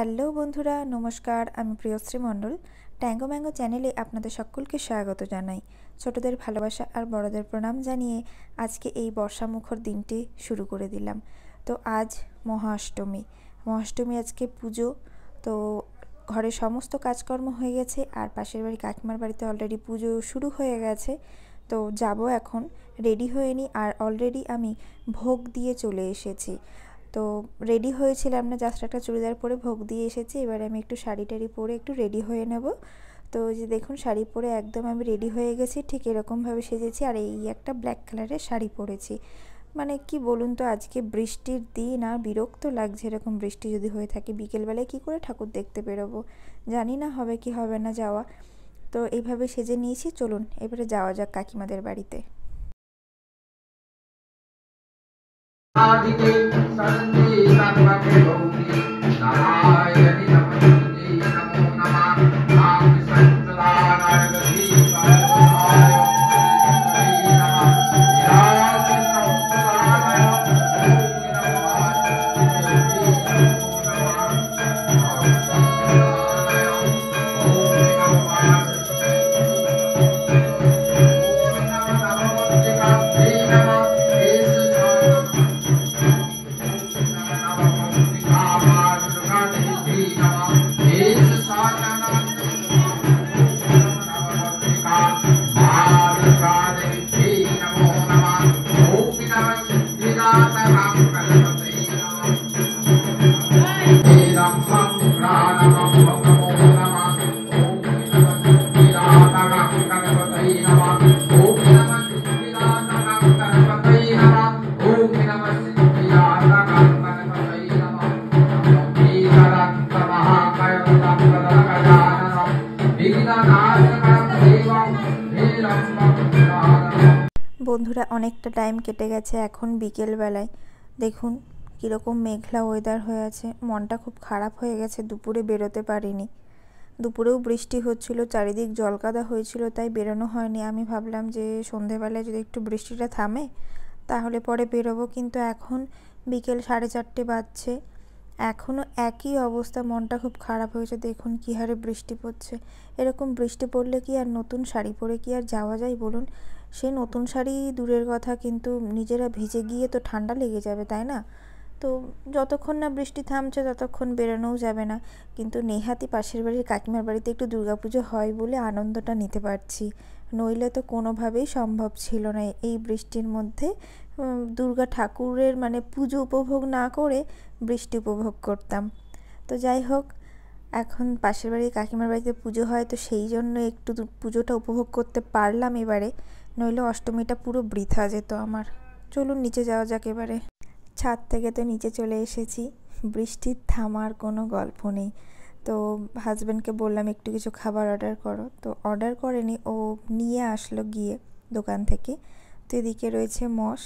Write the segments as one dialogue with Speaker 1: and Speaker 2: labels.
Speaker 1: hello বন্ধুরা নমস্কার আমি প্রিয়শ্রী মণ্ডল ট্যাঙ্গো ম্যাঙ্গো চ্যানেলে আপনাদের সকলকে স্বাগত জানাই ছোটদের ভালোবাসা আর বড়দের প্রণাম জানিয়ে আজকে এই বর্ষামুখর দিনটি শুরু করে দিলাম তো আজ মহাষ্টমী মহাষ্টমী আজকে পুজো তো ঘরে সমস্ত কাজকর্ম হয়ে গেছে আর পাশের বাড়ি কাকিমার বাড়িতে অলরেডি পুজো শুরু হয়ে গেছে তো যাব এখন রেডি হয়ে নি আর অলরেডি আমি ভোগ দিয়ে চলে এসেছি তো রেডি হয়েছিলাম না জাস্ট একটা চুড়িদার পরে ভোগ দিয়ে এসেছি এবার আমি একটু শাড়ি টাড়ি পরে একটু রেডি হয়ে নেব তো যে দেখুন শাড়ি পরে একদম আমি রেডি হয়ে গেছি ঠিক এরকমভাবে সেজেছি আর এই একটা ব্ল্যাক কালারের শাড়ি পরেছি মানে কি বলুন তো আজকে বৃষ্টির দিন আর বিরক্ত লাগছে এরকম বৃষ্টি যদি হয়ে থাকে বিকেলবেলায় কি করে ঠাকুর দেখতে বেরোবো জানি না হবে কি হবে না যাওয়া তো এইভাবে সেজে নিয়েছি চলুন এবারে যাওয়া যাক কাকিমাদের বাড়িতে आदिते सन्ति सर्वके भौति বন্ধুরা অনেকটা টাইম কেটে গেছে এখন বিকেলবেলায় দেখুন কীরকম মেঘলা ওয়েদার হয়ে আছে মনটা খুব খারাপ হয়ে গেছে দুপুরে বেরোতে পারিনি দুপুরেও বৃষ্টি হচ্ছিল চারিদিক জলকাদা হয়েছিল তাই বেরোনো হয়নি আমি ভাবলাম যে সন্ধেবেলায় যদি একটু বৃষ্টিটা থামে তাহলে পরে বেরোবো কিন্তু এখন বিকেল সাড়ে চারটে বাজছে এখনও একই অবস্থা মনটা খুব খারাপ হয়েছে দেখুন কী হারে বৃষ্টি পড়ছে এরকম বৃষ্টি পড়লে কি আর নতুন শাড়ি পরে কি আর যাওয়া যায় বলুন সে নতুন শাড়ি দূরের কথা কিন্তু নিজেরা ভিজে গিয়ে তো ঠান্ডা লেগে যাবে তাই না তো যতক্ষণ না বৃষ্টি থামছে ততক্ষণ বেরোনোও যাবে না কিন্তু নেহাতি পাশের বাড়ির কাকিমার বাড়িতে একটু দুর্গাপুজো হয় বলে আনন্দটা নিতে পারছি নইলে তো কোনোভাবেই সম্ভব ছিল না এই বৃষ্টির মধ্যে দুর্গা ঠাকুরের মানে পুজো উপভোগ না করে বৃষ্টি উপভোগ করতাম তো যাই হোক এখন পাশের বাড়ি কাকিমার বাড়িতে পুজো হয় তো সেই জন্য একটু পুজোটা উপভোগ করতে পারলাম এবারে নইলে অষ্টমীটা পুরো বৃথা যেত আমার চলুন নিচে যাওয়া যাক এবারে ছাদ থেকে তো নিচে চলে এসেছি বৃষ্টির থামার কোনো গল্প নেই তো হাজব্যান্ডকে বললাম একটু কিছু খাবার অর্ডার করো তো অর্ডার করেনি ও নিয়ে আসলো গিয়ে দোকান থেকে তো এদিকে রয়েছে মশ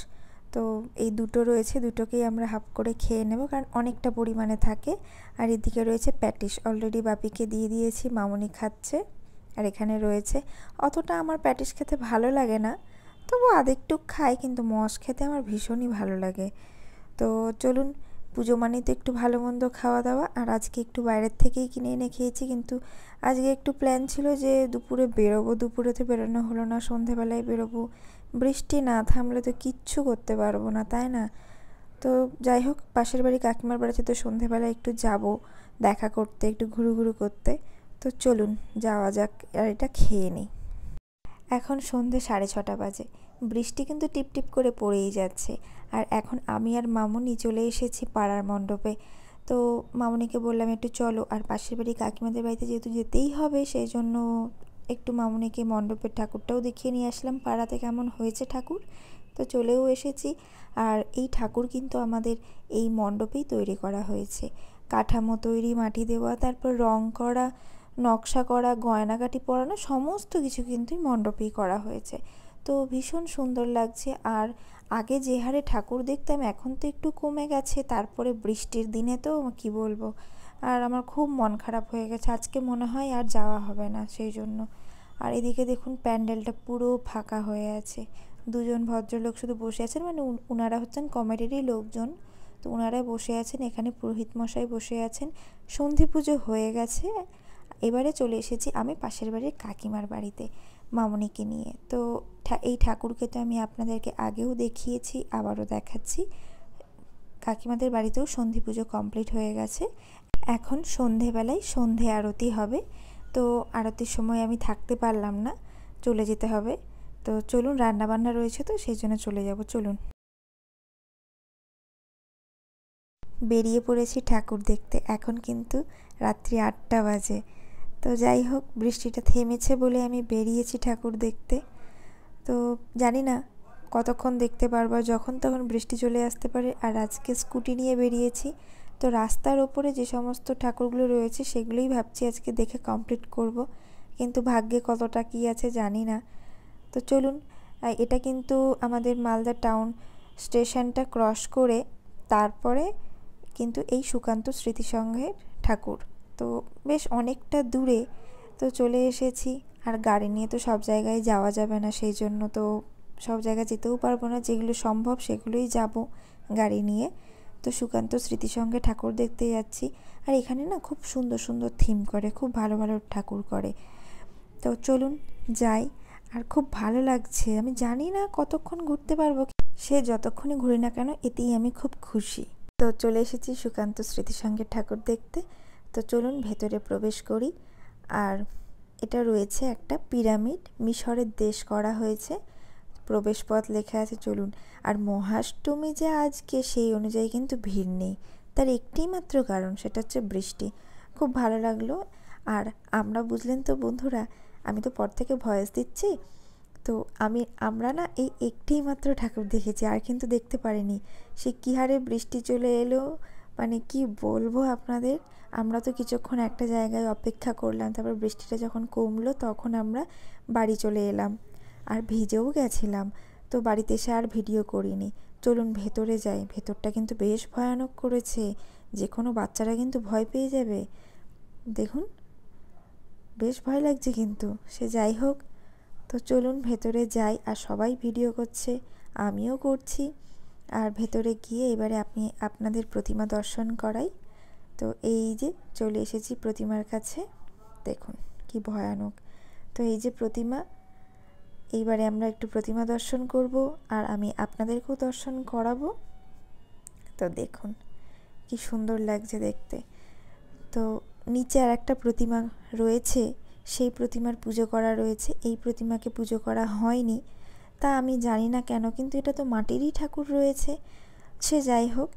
Speaker 1: তো এই দুটো রয়েছে দুটোকেই আমরা হাফ করে খেয়ে নেব কারণ অনেকটা পরিমাণে থাকে আর এদিকে রয়েছে প্যাটিস অলরেডি বাপিকে দিয়ে দিয়েছি মামনি খাচ্ছে আর এখানে রয়েছে অতটা আমার প্যাটিস খেতে ভালো লাগে না তবু একটু খাই কিন্তু মশ খেতে আমার ভীষণই ভালো লাগে তো চলুন পুজো মানে তো একটু ভালো মন্দ খাওয়া দাওয়া আর আজকে একটু বাইরের থেকেই কিনে এনে খেয়েছি কিন্তু আজকে একটু প্ল্যান ছিল যে দুপুরে বেরোবো দুপুরে তো বেরোনো হলো না সন্ধেবেলায় বেরোবো বৃষ্টি না থামলে তো কিচ্ছু করতে পারবো না তাই না তো যাই হোক পাশের বাড়ি কাকিমার বাড়িতে তো সন্ধেবেলায় একটু যাব দেখা করতে একটু ঘুরুঘুরু করতে তো চলুন যাওয়া যাক আর এটা খেয়ে নিই এখন সন্ধে সাড়ে ছটা বাজে বৃষ্টি কিন্তু টিপটিপ করে পড়েই যাচ্ছে আর এখন আমি আর মামুনি চলে এসেছি পাড়ার মণ্ডপে তো মামুনিকে বললাম একটু চলো আর পাশের বাড়ি কাকিমাদের বাড়িতে যেহেতু যেতেই হবে সেই জন্য একটু মামুনিকে মণ্ডপের ঠাকুরটাও দেখিয়ে নিয়ে আসলাম পাড়াতে কেমন হয়েছে ঠাকুর তো চলেও এসেছি আর এই ঠাকুর কিন্তু আমাদের এই মণ্ডপেই তৈরি করা হয়েছে কাঠামো তৈরি মাটি দেওয়া তারপর রং করা নকশা করা গয়নাকাটি পরানো সমস্ত কিছু কিন্তু মণ্ডপেই করা হয়েছে তো ভীষণ সুন্দর লাগছে আর আগে যে হারে ঠাকুর দেখতাম এখন তো একটু কমে গেছে তারপরে বৃষ্টির দিনে তো কি বলবো আর আমার খুব মন খারাপ হয়ে গেছে আজকে মনে হয় আর যাওয়া হবে না সেই জন্য আর এদিকে দেখুন প্যান্ডেলটা পুরো ফাঁকা হয়ে আছে দুজন ভদ্রলোক শুধু বসে আছেন মানে ওনারা হচ্ছেন কমেডিরই লোকজন তো ওনারাই বসে আছেন এখানে পুরোহিত মশাই বসে আছেন সন্ধি পুজো হয়ে গেছে এবারে চলে এসেছি আমি পাশের বাড়ির কাকিমার বাড়িতে মামনিকে নিয়ে তো এই ঠাকুরকে তো আমি আপনাদেরকে আগেও দেখিয়েছি আবারও দেখাচ্ছি কাকিমাদের বাড়িতেও সন্ধি পুজো কমপ্লিট হয়ে গেছে এখন সন্ধেবেলায় সন্ধে আরতি হবে তো আরতির সময় আমি থাকতে পারলাম না চলে যেতে হবে তো চলুন রান্নাবান্না রয়েছে তো সেই জন্য চলে যাব চলুন বেরিয়ে পড়েছি ঠাকুর দেখতে এখন কিন্তু রাত্রি আটটা বাজে তো যাই হোক বৃষ্টিটা থেমেছে বলে আমি বেরিয়েছি ঠাকুর দেখতে তো জানি না কতক্ষণ দেখতে পারবো যখন তখন বৃষ্টি চলে আসতে পারে আর আজকে স্কুটি নিয়ে বেরিয়েছি তো রাস্তার ওপরে যে সমস্ত ঠাকুরগুলো রয়েছে সেগুলোই ভাবছি আজকে দেখে কমপ্লিট করব কিন্তু ভাগ্যে কতটা কি আছে জানি না তো চলুন এটা কিন্তু আমাদের মালদা টাউন স্টেশনটা ক্রস করে তারপরে কিন্তু এই সুকান্ত স্মৃতিসংঘের ঠাকুর তো বেশ অনেকটা দূরে তো চলে এসেছি আর গাড়ি নিয়ে তো সব জায়গায় যাওয়া যাবে না সেই জন্য তো সব জায়গায় যেতেও পারবো না যেগুলো সম্ভব সেগুলোই যাব গাড়ি নিয়ে তো সুকান্ত স্মৃতির সঙ্গে ঠাকুর দেখতে যাচ্ছি আর এখানে না খুব সুন্দর সুন্দর থিম করে খুব ভালো ভালো ঠাকুর করে তো চলুন যাই আর খুব ভালো লাগছে আমি জানি না কতক্ষণ ঘুরতে পারবো সে যতক্ষণে ঘুরি না কেন এতেই আমি খুব খুশি তো চলে এসেছি সুকান্ত সঙ্গে ঠাকুর দেখতে তো চলুন ভেতরে প্রবেশ করি আর এটা রয়েছে একটা পিরামিড মিশরের দেশ করা হয়েছে প্রবেশপথ লেখা আছে চলুন আর মহাষ্টমী যে আজকে সেই অনুযায়ী কিন্তু ভিড় নেই তার একটি মাত্র কারণ সেটা হচ্ছে বৃষ্টি খুব ভালো লাগলো আর আমরা বুঝলেন তো বন্ধুরা আমি তো পর থেকে ভয়েস দিচ্ছি তো আমি আমরা না এই একটি মাত্র ঠাকুর দেখেছি আর কিন্তু দেখতে পারিনি সে কী হারে বৃষ্টি চলে এলো মানে কি বলবো আপনাদের আমরা তো কিছুক্ষণ একটা জায়গায় অপেক্ষা করলাম তারপর বৃষ্টিটা যখন কমলো তখন আমরা বাড়ি চলে এলাম আর ভিজেও গেছিলাম তো বাড়িতে এসে আর ভিডিও করিনি চলুন ভেতরে যাই ভেতরটা কিন্তু বেশ ভয়ানক করেছে যে কোনো বাচ্চারা কিন্তু ভয় পেয়ে যাবে দেখুন বেশ ভয় লাগছে কিন্তু সে যাই হোক তো চলুন ভেতরে যাই আর সবাই ভিডিও করছে আমিও করছি আর ভেতরে গিয়ে এবারে আপনি আপনাদের প্রতিমা দর্শন করাই তো এই যে চলে এসেছি প্রতিমার কাছে দেখুন কি ভয়ানক তো এই যে প্রতিমা এইবারে আমরা একটু প্রতিমা দর্শন করব আর আমি আপনাদেরকেও দর্শন করাবো তো দেখুন কি সুন্দর লাগছে দেখতে তো নিচে আর একটা প্রতিমা রয়েছে সেই প্রতিমার পুজো করা রয়েছে এই প্রতিমাকে পুজো করা হয়নি তা আমি জানি না কেন কিন্তু এটা তো মাটিরই ঠাকুর রয়েছে সে যাই হোক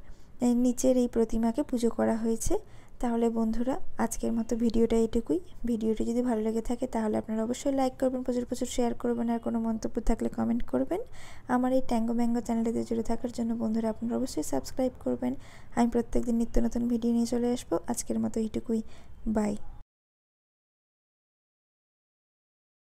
Speaker 1: নিচের এই প্রতিমাকে পুজো করা হয়েছে তাহলে বন্ধুরা আজকের মতো ভিডিওটা এটুকুই ভিডিওটি যদি ভালো লেগে থাকে তাহলে আপনারা অবশ্যই লাইক করবেন প্রচুর প্রচুর শেয়ার করবেন আর কোনো মন্তব্য থাকলে কমেন্ট করবেন আমার এই ট্যাঙ্গো ম্যাঙ্গো চ্যানেলটিতে জুড়ে থাকার জন্য বন্ধুরা আপনারা অবশ্যই সাবস্ক্রাইব করবেন আমি প্রত্যেকদিন নিত্য নতুন ভিডিও নিয়ে চলে আসবো আজকের মতো এটুকুই বাই